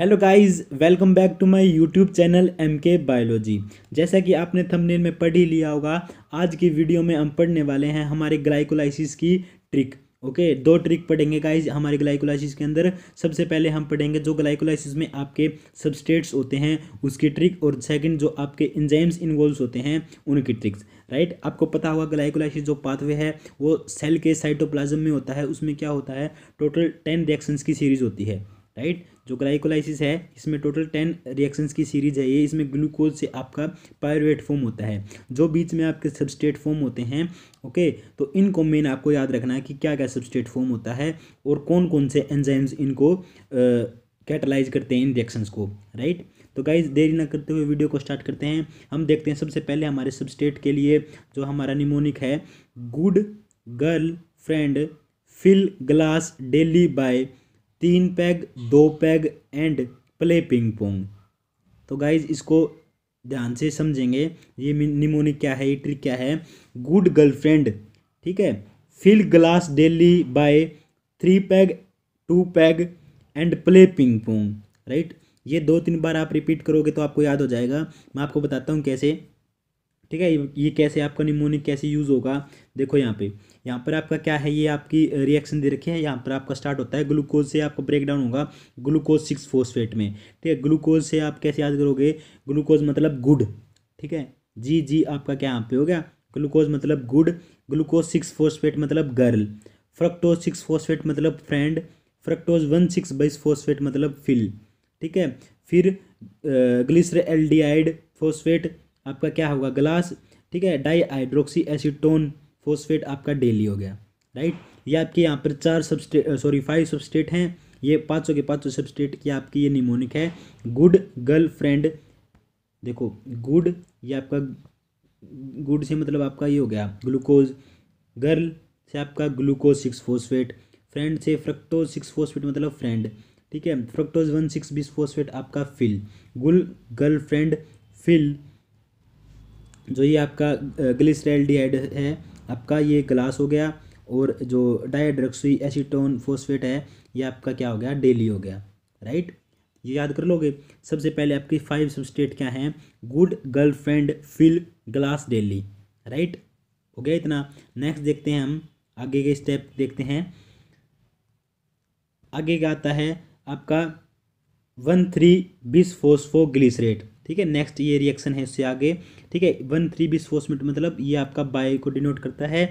Hello guys welcome back to my YouTube channel M K biology जैसा कि आपने thumbnail में पढ़ ही लिया होगा आज की वीडियो में हम पढ़ने वाले हैं हमारे ग्लाइकोलाइसिस की ट्रिक ओके दो ट्रिक पढ़ेंगे गाइस हमारे ग्लाइकोलाइसिस के अंदर सबसे पहले हम पढ़ेंगे जो ग्लाइकोलाइसिस में आपके सबस्टेट्स होते हैं उसकी ट्रिक और सेकंड जो आपके इंजाइम्स इन्वॉल्व होते हैं उनकी ट्रिक्स राइट आपको पता होगा ग्लाइकोलाइसिस जो पाथवे है वो सेल के साइटोप्लाज्म में होता है उसमें क्या होता है टोटल टेन रिएक्शंस की सीरीज होती है राइट जो ग्लाइकोलाइसिस है इसमें टोटल टेन रिएक्शंस की सीरीज है ये इसमें ग्लूकोज से आपका पायरुवेट फॉर्म होता है जो बीच में आपके सबस्टेट फॉर्म होते हैं ओके तो इनको मेन आपको याद रखना है कि क्या क्या सबस्टेट फॉर्म होता है और कौन कौन से एंजाइम्स इनको कैटलाइज करते हैं इन रिएक्शंस को राइट तो गाइज देरी ना करते हुए वीडियो को स्टार्ट करते हैं हम देखते हैं सबसे पहले हमारे सबस्टेट के लिए जो हमारा निमोनिक है good girl friend fill glass daily by तीन पैग दो peg and play ping pong तो गाइज इसको ध्यान से समझेंगे ये निमोनिक क्या है ये ट्रिक क्या है गुड गर्लफ्रेंड ठीक है fill glass daily by three peg two peg and play ping pong right ये दो तीन बार आप रिपीट करोगे तो आपको याद हो जाएगा मैं आपको बताता हूँ कैसे ठीक है ये कैसे आपका निमोनिक कैसे यूज़ होगा देखो यहाँ पे यहाँ पर आपका क्या है ये आपकी रिएक्शन दे रखी है यहाँ पर आपका स्टार्ट होता है ग्लूकोज से आपका ब्रेकडाउन होगा ग्लूकोज सिक्स फोस्फेट में ठीक है ग्लूकोज से आप कैसे याद करोगे ग्लूकोज मतलब गुड ठीक है जी जी आपका क्या यहाँ पे हो गया ग्लूकोज मतलब गुड ग्लूकोज सिक्स फोस्फेट मतलब गर्ल फ्रक्टोज सिक्स फोस्फेट मतलब friend fructose one six bisphosphate मतलब फिल ठीक है फिर ग्लिसर एल्डिहाइड फोस्फेट आपका क्या होगा ग्लास ठीक है डाई हाइड्रोक्सी एसिटोन फोस्फेट आपका डेली हो गया राइट ये आपके यहाँ पर चार सबस्टेट सॉरी फाइव सबस्टेट हैं ये पाँचों के पाँचों सबस्टेट की आपकी ये निमोनिक है गुड गर्ल फ्रेंड देखो गुड ये आपका गुड से मतलब आपका ये हो गया ग्लूकोज गर्ल से आपका ग्लूकोज सिक्स फोस्फेट फ्रेंड से फ्रक्टोज सिक्स फोस्फेट मतलब फ्रेंड ठीक है fructose one six bisphosphate आपका fill good girl friend fill जो ये आपका ग्लिसरेल डीहाइड है आपका ये ग्लास हो गया और जो डाइड्रक्सी एसीटोन फोस्फेट है ये आपका क्या हो गया डेली हो गया राइट ये याद कर लोगे सबसे पहले आपकी फाइव सबस्टेट क्या हैं good girlfriend fill glass daily right हो गया इतना नेक्स्ट देखते हैं हम आगे के स्टेप देखते हैं आगे का आता है आपका वन थ्री बिस ग्लिसरेट ठीक है नेक्स्ट ये रिएक्शन है उससे आगे ठीक है वन थ्री बिस्फोसमेट मतलब ये आपका बायो को डिनोट करता है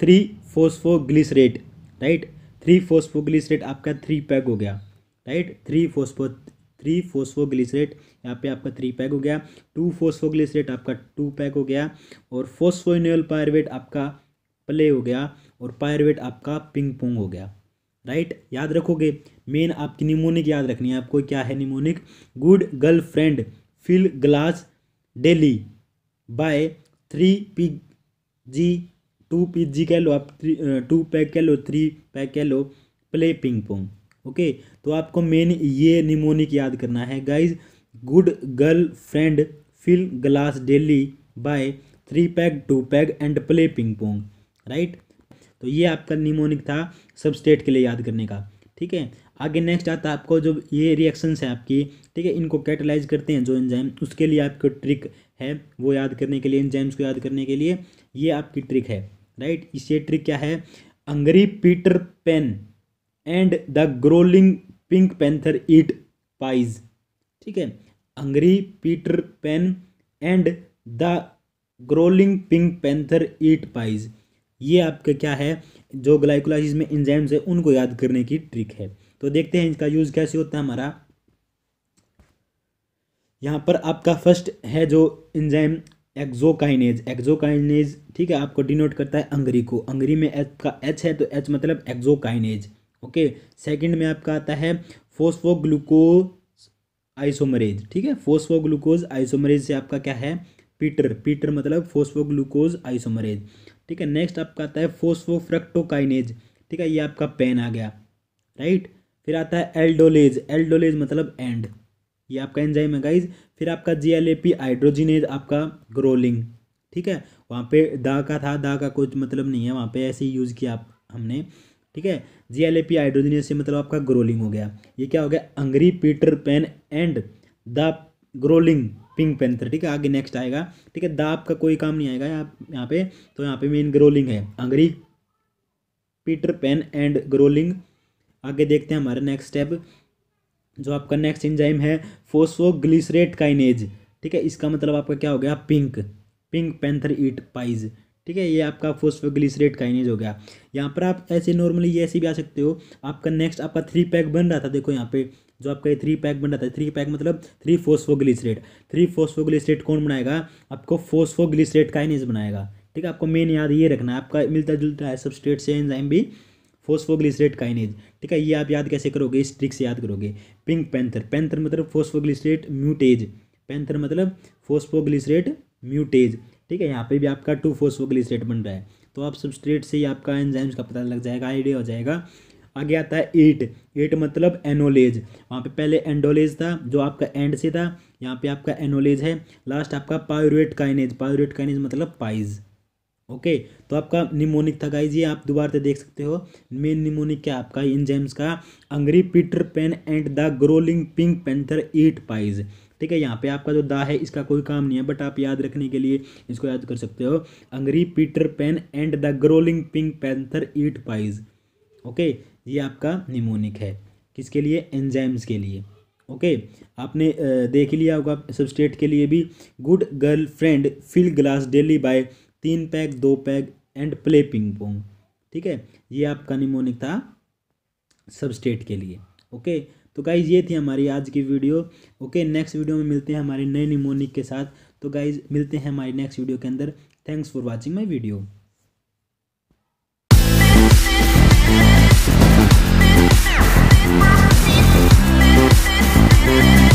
three phosphoglycerate right three phosphoglycerate आपका थ्री पैग हो गया right three phospho three phosphoglycerate यहाँ पे आपका थ्री पैक हो गया टू फोस्फोग्लिसरेट आपका टू पैक हो गया और फोस्फोइनोल पायरवेट आपका प्ले हो गया और पायरवेट आपका पिंग पोंग हो गया राइट याद रखोगे मेन आपकी निमोनिक याद रखनी है आपको क्या है mnemonic good girl friend fill glass daily by three P G two P G कह लो आप थ्री टू पैक कह लो थ्री पैक कह लो प्ले पिंग पोंग ओके तो आपको मेन ये निमोनिक याद करना है guys good girl friend fill glass daily by three pack two pack and play ping pong right तो ये आपका निमोनिक था सब स्टेट के लिए याद करने का ठीक है आगे नेक्स्ट आता है आपको जो ये रिएक्शंस है आपकी ठीक है इनको कैटलाइज करते हैं जो एंजाइम उसके लिए आपको ट्रिक है वो याद करने के लिए एंजाइम्स को याद करने के लिए ये आपकी ट्रिक है राइट इसे ट्रिक क्या है angry Peter Pan and the growling pink panther eat pies ठीक है angry Peter Pan and the growling pink panther eat pies ये आपका क्या है जो ग्लाइकोलाइसिस में इंजाइम्स है उनको याद करने की ट्रिक है तो देखते हैं इनका यूज़ कैसे होता है हमारा यहाँ पर आपका फर्स्ट है जो इंजाइम एक्जोकाइनेज एक्जोकाइनेज ठीक है आपको डिनोट करता है अंग्री को अंग्री में एच का एच है तो एच मतलब एक्जोकाइनेज ओके सेकंड में आपका आता है फोस्फोग्लूकोज आइसोमरेज ठीक है फोस्फोग्लूकोज आइसोमरेज से आपका क्या है पीटर पीटर मतलब फोस्फोग्लूकोज आइसोमरेज ठीक है नेक्स्ट आपका आता है फोस्फोफ्रक्टोकाइनेज ठीक है ये आपका पेन आ गया राइट फिर आता है एल्डोलेज एल्डोलेज मतलब एंड ये आपका एंजाइम है गाइज फिर आपका G L A P dehydrogenase आपका ग्रोलिंग ठीक है वहाँ पे दा का था दा का कुछ मतलब नहीं है वहाँ पे ऐसे ही यूज़ किया आप हमने ठीक है G L A P dehydrogenase से मतलब आपका ग्रोलिंग हो गया ये क्या हो गया angry Peter Pan and the growling pink panther ठीक है आगे नेक्स्ट आएगा ठीक है दाप का कोई काम नहीं आएगा यहाँ पे तो यहाँ पे मेन ग्रोलिंग है angry Peter Pan and growling आगे देखते हैं हमारा नेक्स्ट स्टेप जो आपका नेक्स्ट एंजाइम है फोसोग्लिसरेट काइनेज ठीक है इसका मतलब आपका क्या हो गया pink pink panther eat pies ठीक है ये आपका फोस्फोग्लिसरेट काइनेज हो गया यहाँ पर आप ऐसे नॉर्मली ये ऐसे भी आ सकते हो आपका नेक्स्ट आपका थ्री पैक बन रहा था देखो यहाँ पे जो आपका ये थ्री पैक बन रहा था थ्री पैक मतलब थ्री ग्लिसरेट थ्री ग्लिसरेट कौन बनाएगा आपको फोस्फोग्लिसरेट काइनेज बनाएगा ठीक है आपको मेन याद ये रखना है आपका मिलता जुलता है सबस्टेट से एंजाइम भी फोस्फोग्लिसरेट काइनेज ठीक है ये आप याद कैसे करोगे इस ट्रिक से याद करोगे पिंक पैंथर पैंथर मतलब फोस्फोग्लिसरेट म्यूटेज पैंथर मतलब फोस्फोग्लिसरेट म्यूटेज ठीक है यहाँ पे भी आपका टू फोस्फोग्लिसरेट बन रहा है तो आप सबस्ट्रेट से ही आपका एंजाइम्स का पता लग जाएगा आइडिया हो जाएगा आगे आता है एट एट मतलब एनोलेज वहाँ पे पहले एंडोलेज था जो आपका एंड से था यहाँ पे आपका एनोलेज है लास्ट आपका पायोरेट काइनेज पायोरेट काइनेज मतलब पाइज ओके तो आपका निमोनिक था गाइज आप दोबारा से देख सकते हो मेन निमोनिक क्या आपका इंजेम्स का angry Peter Pan and the growling pink panther eat pies ठीक है यहाँ पे आपका जो दा है इसका कोई काम नहीं है बट आप याद रखने के लिए इसको याद कर सकते हो angry Peter Pan and the growling pink panther eat pies okay ये आपका निमोनिक है किसके लिए एंजाइम्स के लिए ओके आपने देख लिया होगा सबस्टेट के लिए भी good girl friend fill glass daily by तीन पैग दो peg and play ping pong ठीक है ये आपका निमोनिक था सब स्टेट के लिए ओके तो गाइज ये थी हमारी आज की वीडियो ओके नेक्स्ट वीडियो में मिलते हैं हमारे नए निमोनिक के साथ तो गाइज मिलते हैं हमारी नेक्स्ट वीडियो के अंदर thanks for watching my video We'll be right back.